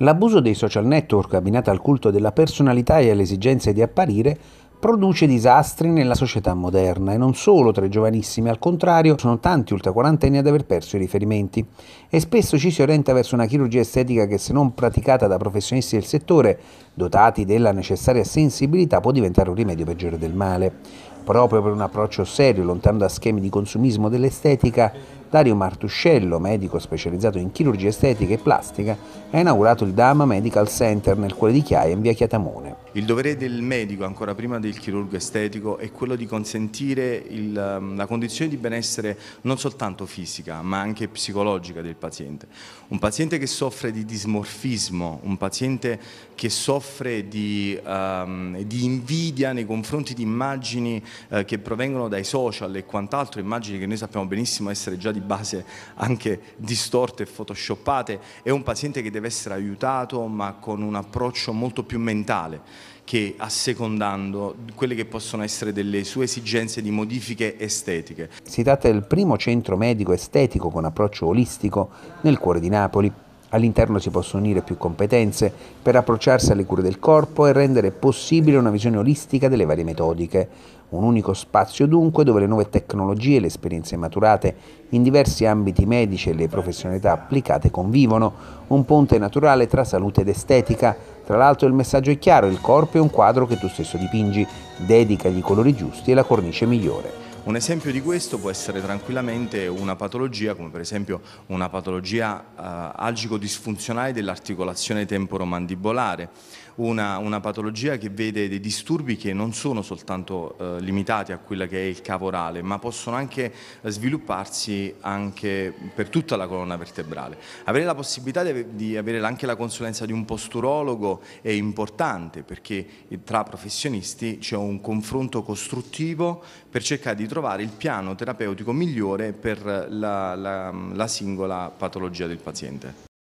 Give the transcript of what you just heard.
L'abuso dei social network abbinato al culto della personalità e alle esigenze di apparire produce disastri nella società moderna e non solo tra i giovanissimi, al contrario sono tanti ultraquarantenni ad aver perso i riferimenti e spesso ci si orienta verso una chirurgia estetica che se non praticata da professionisti del settore, dotati della necessaria sensibilità, può diventare un rimedio peggiore del male. Proprio per un approccio serio, lontano da schemi di consumismo dell'estetica, Dario Martuscello, medico specializzato in chirurgia estetica e plastica, ha inaugurato il Dama Medical Center nel cuore di Chiaia in via Chiatamone. Il dovere del medico, ancora prima del chirurgo estetico, è quello di consentire il, um, la condizione di benessere non soltanto fisica, ma anche psicologica del paziente. Un paziente che soffre di dismorfismo, un paziente che soffre di, um, di invidia nei confronti di immagini eh, che provengono dai social e quant'altro, immagini che noi sappiamo benissimo essere già di base anche distorte e photoshoppate, è un paziente che deve essere aiutato ma con un approccio molto più mentale che assecondando quelle che possono essere delle sue esigenze di modifiche estetiche. Si tratta del primo centro medico estetico con approccio olistico nel cuore di Napoli. All'interno si possono unire più competenze per approcciarsi alle cure del corpo e rendere possibile una visione olistica delle varie metodiche. Un unico spazio dunque dove le nuove tecnologie e le esperienze maturate in diversi ambiti medici e le professionalità applicate convivono, un ponte naturale tra salute ed estetica. Tra l'altro il messaggio è chiaro, il corpo è un quadro che tu stesso dipingi, dedicagli i colori giusti e la cornice migliore. Un esempio di questo può essere tranquillamente una patologia come per esempio una patologia eh, algico-disfunzionale dell'articolazione temporomandibolare, una, una, patologia che vede dei disturbi che non sono soltanto eh, limitati a quella che è il cavo orale, ma possono anche svilupparsi anche per tutta la colonna vertebrale. Avere la possibilità di, di avere anche la consulenza di un posturologo è importante perché tra professionisti c'è un confronto costruttivo per cercare di trovare trovare il piano terapeutico migliore per la, la, la singola patologia del paziente.